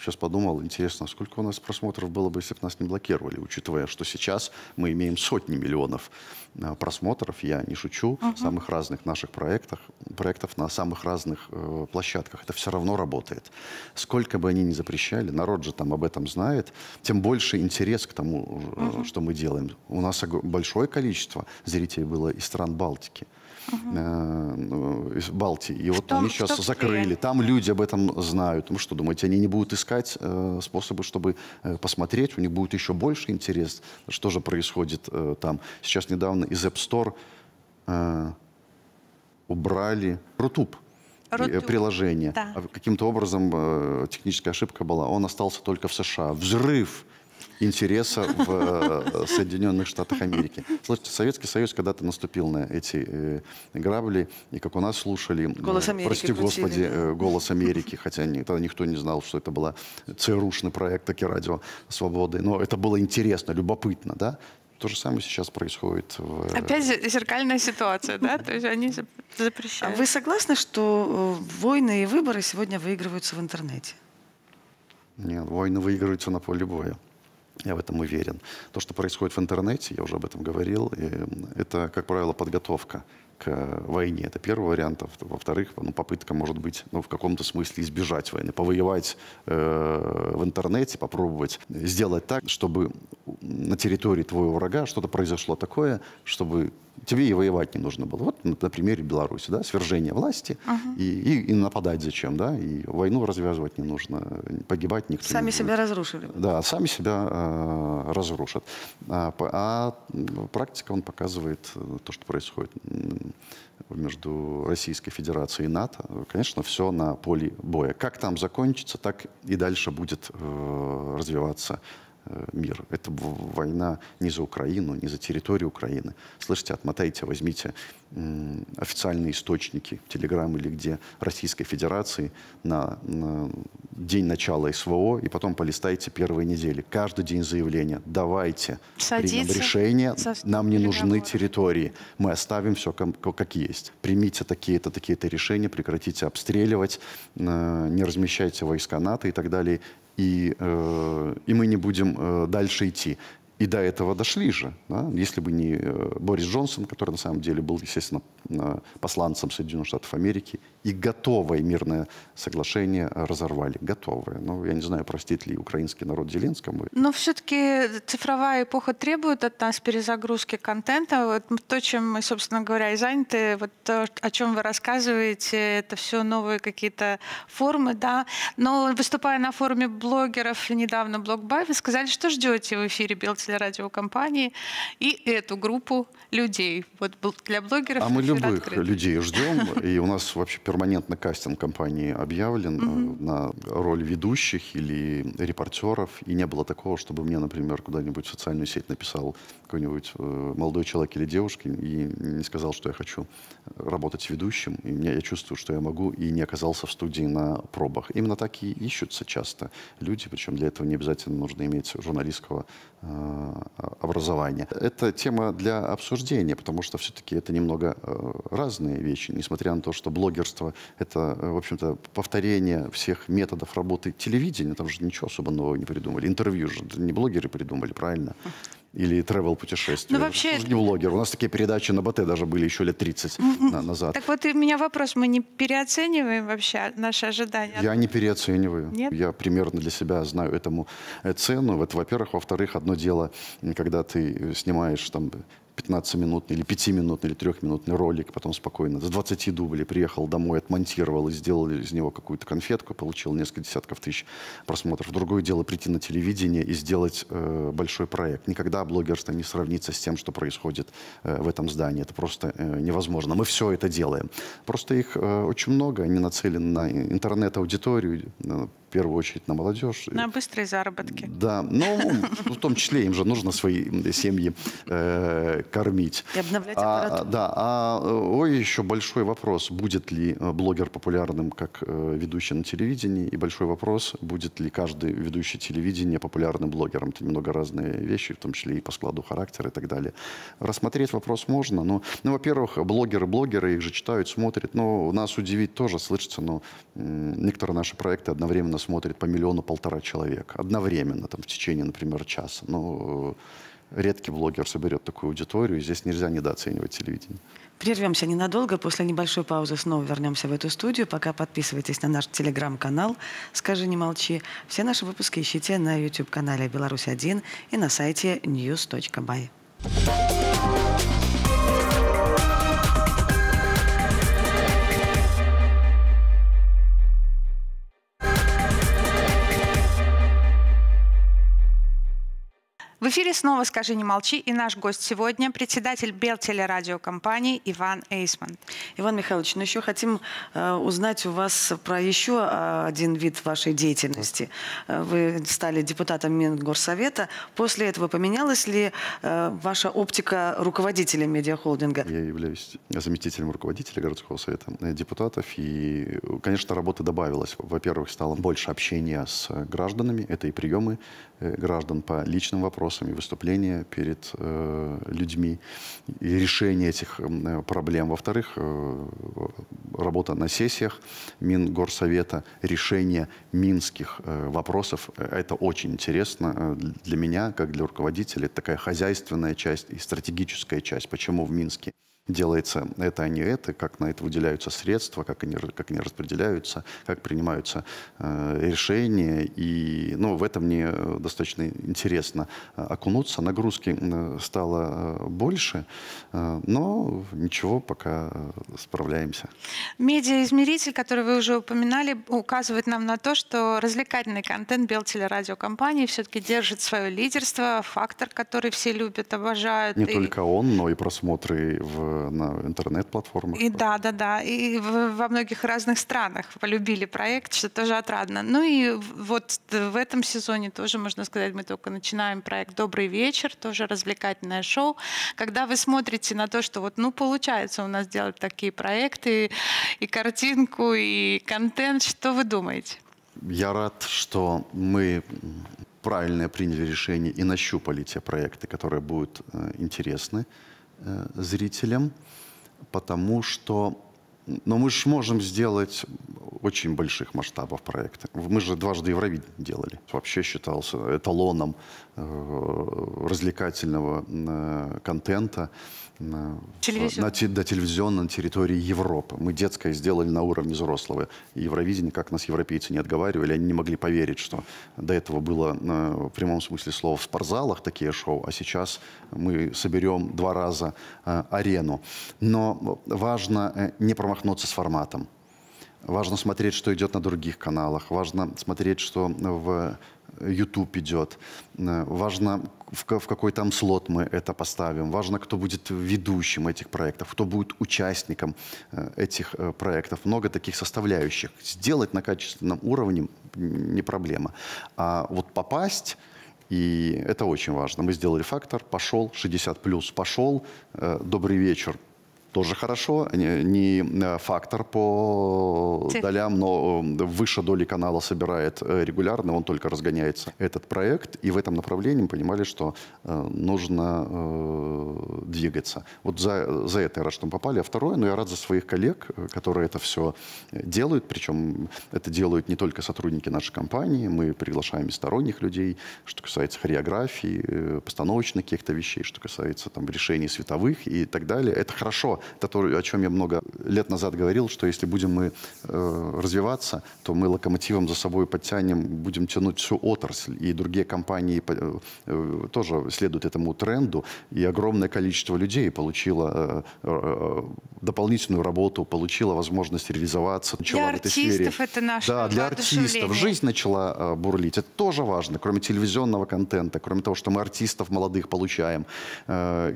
Speaker 2: Сейчас подумал, интересно, сколько у нас просмотров было бы, если бы нас не блокировали, учитывая, что сейчас мы имеем сотни миллионов э, просмотров, я не шучу, угу. самых разных наших проектах, проектов на самых разных э, площадках. Это все равно работает. Сколько бы они ни запрещали, народ же там об этом знает, тем больше интерес к тому, угу. что мы делаем. У нас большое количество зрителей было из стран Балтики. Э, ну, из Балтии. И вот что, они сейчас что закрыли. Там люди об этом знают. Ну что, думаете, они не будут искать э, способы, чтобы э, посмотреть? У них будет еще больше интерес, что же происходит э, там. Сейчас недавно из App Store э, убрали Рутуб. Э, Рутуб. приложение. Да. А каким-то образом э, техническая ошибка была. Он остался только в США. Взрыв! интереса в э, э, Соединенных Штатах Америки. Слушайте, Советский Союз когда-то наступил на эти э, грабли, и как у нас слушали, голос Америки прости крутили. господи, голос Америки, хотя тогда никто не знал, что это был ЦРУшный проект, таки радио свободы, но это было интересно, любопытно, да? То же самое сейчас происходит. В... Опять
Speaker 1: зеркальная ситуация, да? То есть
Speaker 3: они а запрещают. А вы
Speaker 1: согласны, что войны и выборы сегодня выигрываются в интернете?
Speaker 2: Нет, войны выигрываются на поле боя. Я в этом уверен. То, что происходит в интернете, я уже об этом говорил, это, как правило, подготовка к войне. Это первый вариант. А во-вторых, ну, попытка, может быть, ну, в каком-то смысле избежать войны. Повоевать э, в интернете, попробовать сделать так, чтобы на территории твоего врага что-то произошло такое, чтобы тебе и воевать не нужно было. Вот на примере Беларуси, да, свержение власти uh-huh. и, и, и нападать зачем, да, и войну развязывать не нужно, погибать никто сами не Сами себя
Speaker 1: разрушили. Да,
Speaker 2: сами себя э, разрушат. А, а практика, он показывает э, то, что происходит между Российской Федерацией и НАТО. Конечно, все на поле боя. Как там закончится, так и дальше будет э, развиваться Э, мир. Это война не за Украину, не за территорию Украины. Слышите, отмотайте, возьмите официальные источники, Телеграм или где, Российской Федерации на, на день начала СВО, и потом полистайте первые недели. Каждый день заявления. Давайте Садиться, примем решение. Нам не нужны территории. Мы оставим все как, как есть. Примите такие-то, такие-то решения, прекратите обстреливать, э, не размещайте войска НАТО и так далее и, э, и мы не будем э, дальше идти и до этого дошли же, да? если бы не э, Борис Джонсон, который на самом деле был, естественно, э, посланцем Соединенных Штатов Америки, и готовое мирное соглашение разорвали, готовое. Ну, я не знаю, простит ли украинский народ Зеленскому.
Speaker 3: Но все-таки цифровая эпоха требует от нас перезагрузки контента. Вот то, чем мы, собственно говоря, и заняты, вот то, о чем вы рассказываете, это все новые какие-то формы, да. Но выступая на форуме блогеров недавно, блог вы сказали, что ждете в эфире Белти телерадиокомпании и эту группу людей. Вот для блогеров... А мы любых открыт.
Speaker 2: людей ждем, и у нас вообще перманентно кастинг компании объявлен э, на роль ведущих или репортеров, и не было такого, чтобы мне, например, куда-нибудь в социальную сеть написал какой-нибудь э, молодой человек или девушка и не сказал, что я хочу работать ведущим, и мне, я чувствую, что я могу, и не оказался в студии на пробах. Именно так и ищутся часто люди, причем для этого не обязательно нужно иметь журналистского Э, образования. Это тема для обсуждения, потому что все-таки это немного э, разные вещи, несмотря на то, что блогерство – это, э, в общем-то, повторение всех методов работы телевидения, там же ничего особо нового не придумали. Интервью же не блогеры придумали, правильно? или travel путешествие. Ну, вообще... Тоже не блогер. У нас такие передачи на БТ даже были еще лет 30 на назад. Так
Speaker 3: вот, у меня вопрос. Мы не переоцениваем вообще наши ожидания? Я
Speaker 2: не переоцениваю. Нет? Я примерно для себя знаю этому э, цену. Это, во-первых. Во-вторых, одно дело, когда ты э, снимаешь там 15-минутный или 5-минутный или 3-минутный ролик, потом спокойно за 20 дублей приехал домой, отмонтировал и сделал из него какую-то конфетку, получил несколько десятков тысяч просмотров. Другое дело прийти на телевидение и сделать э, большой проект. Никогда блогерство не сравнится с тем, что происходит э, в этом здании. Это просто э, невозможно. Мы все это делаем. Просто их э, очень много, они нацелены на интернет-аудиторию, э, первую очередь на молодежь. На
Speaker 3: быстрые заработки.
Speaker 2: Да, ну, в том числе им же нужно свои семьи э, кормить.
Speaker 1: И обновлять а, аппаратуру.
Speaker 2: А, да, а ой, еще большой вопрос, будет ли э, блогер популярным как э, ведущий на телевидении, и большой вопрос, будет ли каждый ведущий телевидения популярным блогером. Это немного разные вещи, в том числе и по складу характера и так далее. Рассмотреть вопрос можно, но, ну, во-первых, блогеры-блогеры, их же читают, смотрят, но ну, нас удивить тоже, слышится, но некоторые наши проекты одновременно смотрит по миллиону-полтора человек одновременно, там, в течение, например, часа. Ну, редкий блогер соберет такую аудиторию, и здесь нельзя недооценивать телевидение.
Speaker 1: Прервемся ненадолго, после небольшой паузы снова вернемся в эту студию. Пока подписывайтесь на наш телеграм-канал «Скажи, не молчи». Все наши выпуски ищите на YouTube-канале «Беларусь-1» и на сайте news.by.
Speaker 3: эфире снова «Скажи, не молчи» и наш гость сегодня – председатель Белтелерадиокомпании
Speaker 1: Иван Эйсман. Иван Михайлович, ну еще хотим э, узнать у вас про еще а, один вид вашей деятельности. Э, вы стали депутатом Мингорсовета. После этого поменялась ли э, ваша оптика руководителя медиахолдинга? Я являюсь
Speaker 2: заместителем руководителя городского совета э, депутатов. И, конечно, работа добавилась. Во-первых, стало больше общения с э, гражданами. Это и приемы Э, граждан по личным вопросам и выступления перед э, людьми и решение этих э, проблем. Во-вторых, работа на сессиях Мингорсовета, решение минских вопросов. Это очень интересно для меня, как для руководителя. Это такая хозяйственная часть и стратегическая часть. Почему в Минске? делается это, а не это, как на это выделяются средства, как они, как они распределяются, как принимаются э, решения. И ну, в этом мне достаточно интересно э, окунуться. Нагрузки э, стало э, больше, но ничего, пока справляемся.
Speaker 3: Медиаизмеритель, который вы уже упоминали, указывает нам на то, что развлекательный контент Белтелерадиокомпании все-таки держит свое лидерство, фактор, который все любят, обожают. Не и...
Speaker 2: только он, но и просмотры в на интернет-платформах. И
Speaker 3: да, да, да. И во многих разных странах полюбили проект, что тоже отрадно. Ну и вот в этом сезоне тоже, можно сказать, мы только начинаем проект «Добрый вечер», тоже развлекательное шоу. Когда вы смотрите на то, что вот, ну, получается у нас делать такие проекты, и картинку, и контент, что вы думаете?
Speaker 2: Я рад, что мы правильное приняли решение и нащупали те проекты, которые будут э, интересны э, зрителям, потому что но мы же можем сделать очень больших масштабов проекты. Мы же дважды Евровидение делали. Вообще считался эталоном э, развлекательного э, контента на, Телевизион. на, на, на территории Европы. Мы детское сделали на уровне взрослого. И Евровидение, как нас европейцы не отговаривали, они не могли поверить, что до этого было э, в прямом смысле слова в спортзалах такие шоу, а сейчас мы соберем два раза э, арену. Но важно э, не промахнуться с форматом. Важно смотреть, что идет на других каналах. Важно смотреть, что в э, YouTube идет. Важно в, в какой там слот мы это поставим. Важно, кто будет ведущим этих проектов, кто будет участником э, этих э, проектов. Много таких составляющих. Сделать на качественном уровне не проблема. А вот попасть и это очень важно. Мы сделали фактор, пошел, 60 плюс пошел, э, добрый вечер, тоже хорошо, не э, фактор по долям, но э, выше доли канала собирает э, регулярно, он только разгоняется. Этот проект, и в этом направлении мы понимали, что нужно двигаться. Вот за, за это я рад, что мы попали. А второе, ну я рад за своих коллег, которые это все делают, причем это делают не только сотрудники нашей компании, мы приглашаем и сторонних людей, что касается хореографии, постановочных каких-то вещей, что касается там решений световых и так далее. Это хорошо, который, о чем я много лет назад говорил, что если будем мы э, развиваться, то мы локомотивом за собой подтянем, будем тянуть всю отрасль, и другие компании э, тоже следуют этому тренду, и огромное количество людей получило э, э дополнительную работу, получило возможность реализоваться. Для артистов это наше Да, для артистов. Жизнь начала э, бурлить. Это тоже важно, кроме телевизионного контента, кроме того, что мы артистов молодых получаем. Э,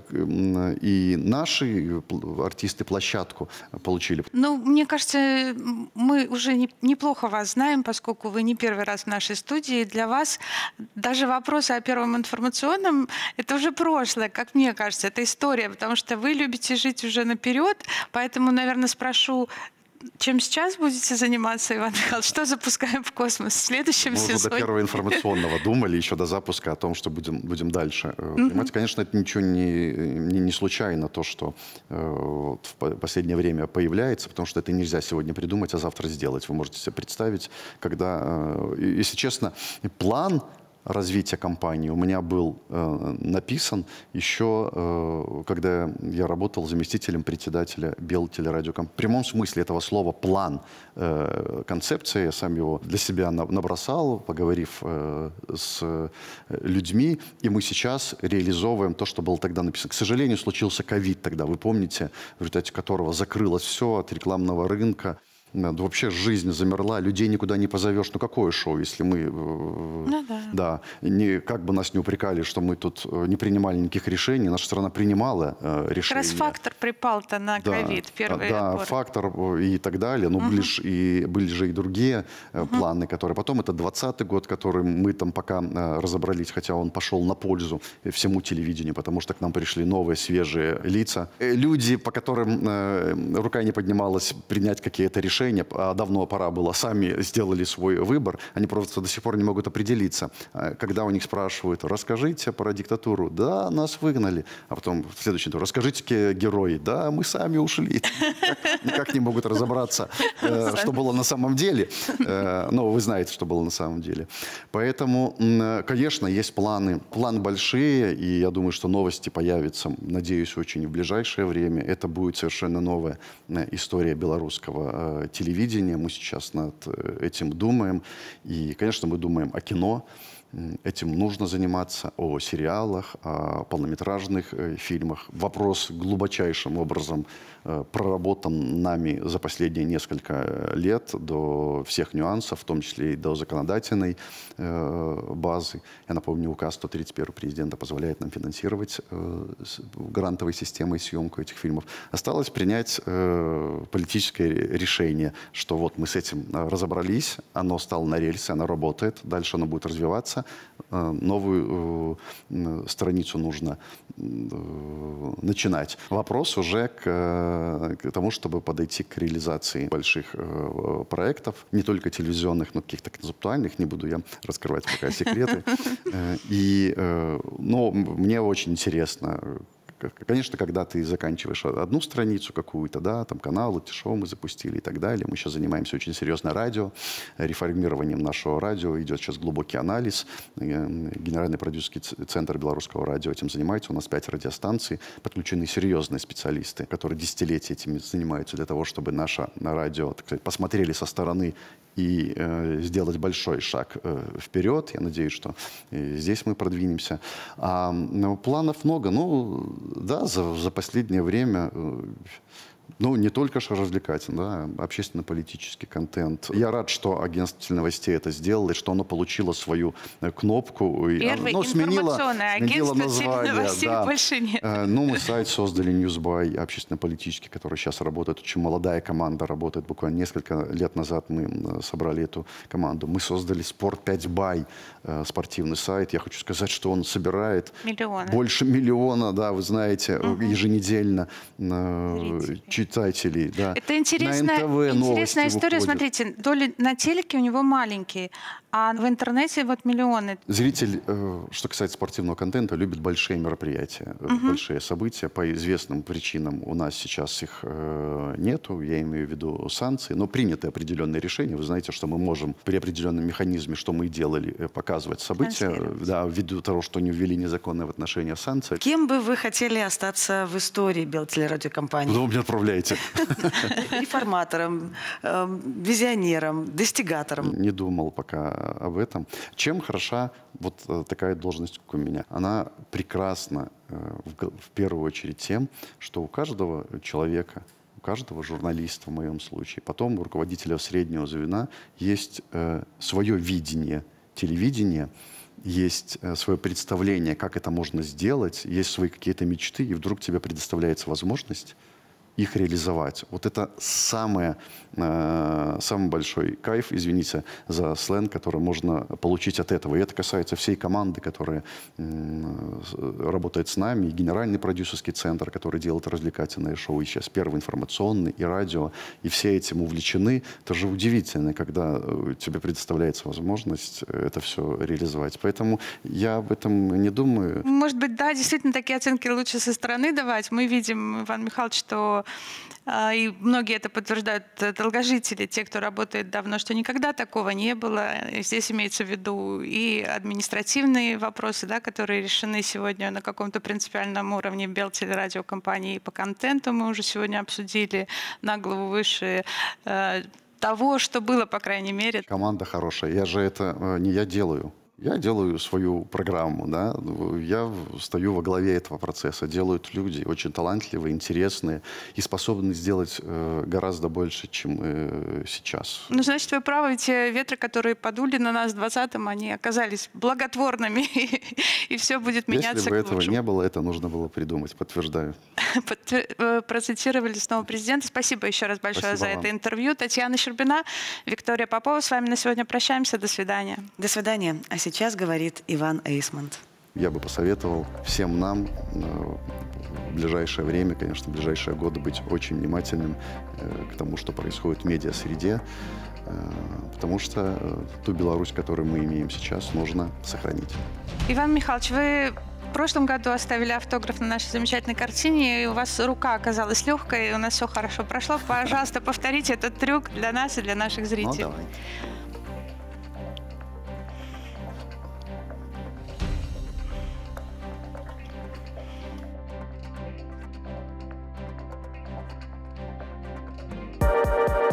Speaker 2: и наши артисты площадку э, получили?
Speaker 3: Ну, мне кажется, мы уже не, неплохо вас знаем, поскольку вы не первый раз в нашей студии. Для вас даже вопросы о первом информационном – это уже прошлое, как мне кажется, это история, потому что вы любите жить уже наперед, поэтому, наверное, спрошу чем сейчас будете заниматься, Иван Михайлович? Что запускаем в космос в следующем Мы сезоне? Мы до первого
Speaker 2: информационного думали, еще до запуска, о том, что будем, будем дальше. Mm-hmm. Э, Понимаете, конечно, это ничего не, не, не случайно, то, что э, в последнее время появляется, потому что это нельзя сегодня придумать, а завтра сделать. Вы можете себе представить, когда, э, если честно, план развития компании у меня был э, написан еще, э, когда я работал заместителем председателя Белтелерадиокомп. В прямом смысле этого слова план э, концепции, я сам его для себя набросал, поговорив э, с э, людьми, и мы сейчас реализовываем то, что было тогда написано. К сожалению, случился ковид тогда, вы помните, в результате которого закрылось все от рекламного рынка. Э, вообще жизнь замерла, людей никуда не позовешь. Ну какое шоу, если мы... Э, ну, да. да не, как бы нас не упрекали, что мы тут э, не принимали никаких решений, наша страна принимала э, решения. Как раз
Speaker 3: фактор припал-то на ковид, да, первый Да,
Speaker 2: фактор и так далее. Но угу. были, же и, были же и другие угу. планы, которые... Потом это 20 год, который мы там пока разобрались, хотя он пошел на пользу всему телевидению, потому что к нам пришли новые, свежие лица. Люди, по которым э, рука не поднималась принять какие-то решения, решения, а, давно пора было, сами сделали свой выбор, они просто до сих пор не могут определиться. А, когда у них спрашивают, расскажите про диктатуру, да, нас выгнали, а потом в следующий тур, расскажите герои, да, мы сами ушли. Никак не могут разобраться, э, что было на самом деле. Э, но вы знаете, что было на самом деле. Поэтому, э, конечно, есть планы. Планы большие, и я думаю, что новости появятся, надеюсь, очень в ближайшее время. Это будет совершенно новая история белорусского телевидения, мы сейчас над э, этим думаем. И, конечно, мы думаем о кино, Этим нужно заниматься о сериалах, о полнометражных э, фильмах. Вопрос глубочайшим образом э, проработан нами за последние несколько э, лет до всех нюансов, в том числе и до законодательной базы. Я напомню, указ 131 президента позволяет нам финансировать грантовой системой съемку этих фильмов. Осталось принять политическое решение, что вот мы с этим разобрались, оно стало на рельсы, оно работает, дальше оно будет развиваться. Э, новую э, страницу нужно э, начинать. Вопрос уже к, к тому, чтобы подойти к реализации больших проектов, не только телевизионных, но каких-то концептуальных, не буду я раскрывать пока секреты. И, но мне очень интересно, Конечно, когда ты заканчиваешь одну страницу какую-то, да, там канал, эти шоу мы запустили и так далее. Мы сейчас занимаемся очень серьезно радио, реформированием нашего радио. Идет сейчас глубокий анализ. Э, Генеральный продюсерский центр белорусского радио этим занимается. У нас пять радиостанций. Подключены серьезные специалисты, которые десятилетия этим занимаются для того, чтобы наше на радио, так сказать, посмотрели со стороны и э, сделать большой шаг э, вперед. Я надеюсь, что здесь мы продвинемся. А, ну, планов много. Ну, да, за, за последнее время... Э, ну, не только что развлекательный, да, общественно-политический контент. Я рад, что агентство новостей это сделало, и что оно получило свою э, кнопку. Первый Первое оно, ну, сменило, сменило название. Новостей да. больше нет. Э, ну, мы сайт создали Newsby, общественно-политический, который сейчас работает. Очень молодая команда работает. Буквально несколько лет назад мы э, собрали эту команду. Мы создали Спорт 5 Бай, спортивный сайт. Я хочу сказать, что он собирает Миллионы. больше миллиона, да, вы знаете, угу. еженедельно. Зрители читателей. Да. Это интересная, интересная история. Выходят. Смотрите,
Speaker 3: доли на телеке у него маленькие, а в интернете вот миллионы.
Speaker 2: Зритель, э, что касается спортивного контента, любит большие мероприятия, угу. большие события. По известным причинам у нас сейчас их э, нету, я имею в виду санкции, но приняты определенные решения. Вы знаете, что мы можем при определенном механизме, что мы делали, показывать события,
Speaker 1: да, ввиду того, что не ввели незаконное в отношении санкций. Кем бы вы хотели остаться в истории Белтелерадиокомпании? Ну, меня отправляют являете? Реформатором, эм, визионером, достигатором. Не думал пока об этом. Чем хороша
Speaker 2: вот э, такая должность, как у меня? Она прекрасна э, в первую очередь тем, что у каждого человека у каждого журналиста в моем случае, потом у руководителя среднего звена есть э, свое видение телевидения, есть свое представление, как это можно сделать, есть свои какие-то мечты, и вдруг тебе предоставляется возможность их реализовать. Вот это самое, э, самый большой кайф, извините за сленг, который можно получить от этого. И это касается всей команды, которая работает с нами, и генеральный продюсерский центр, который делает развлекательное шоу, и сейчас первый информационный, и радио, и все этим увлечены. Это же удивительно, когда э, тебе предоставляется возможность э, это все реализовать. Поэтому я об этом не думаю.
Speaker 3: Может быть, да, действительно, такие оценки лучше со стороны давать. Мы видим, Иван Михайлович, что а, и многие это подтверждают э, долгожители, те, кто работает давно, что никогда такого не было. Здесь имеется в виду и административные вопросы, да, которые решены сегодня на каком-то принципиальном уровне Белтелерадиокомпании по контенту мы уже сегодня обсудили, на главу выше э, того, что было, по крайней мере.
Speaker 2: Команда хорошая. Я же это э, не я делаю. Я делаю свою программу, да, я стою во главе этого процесса. Делают люди очень талантливые, интересные и способны сделать э, гораздо больше, чем э, сейчас.
Speaker 3: Ну, значит, вы правы, ведь ветры, которые подули на нас в 20-м, они оказались благотворными, и все будет меняться Если бы этого не
Speaker 2: было, это нужно было придумать, подтверждаю.
Speaker 3: Э, процитировали снова президента. Спасибо еще раз большое за это интервью. Татьяна Щербина, Виктория Попова, с вами на сегодня прощаемся. До свидания.
Speaker 1: До свидания сейчас говорит Иван Эйсмонт.
Speaker 2: Я бы посоветовал всем нам э, в ближайшее время, конечно, в ближайшие годы быть очень внимательным э, к тому, что происходит в медиа-среде, э, потому что ту Беларусь, которую мы имеем сейчас, нужно сохранить.
Speaker 3: Иван Михайлович, вы в прошлом году оставили автограф на нашей замечательной картине, и у вас рука оказалась легкой, и у нас все хорошо прошло. Пожалуйста, повторите этот трюк для нас и для наших зрителей. Ну, давай.
Speaker 1: you.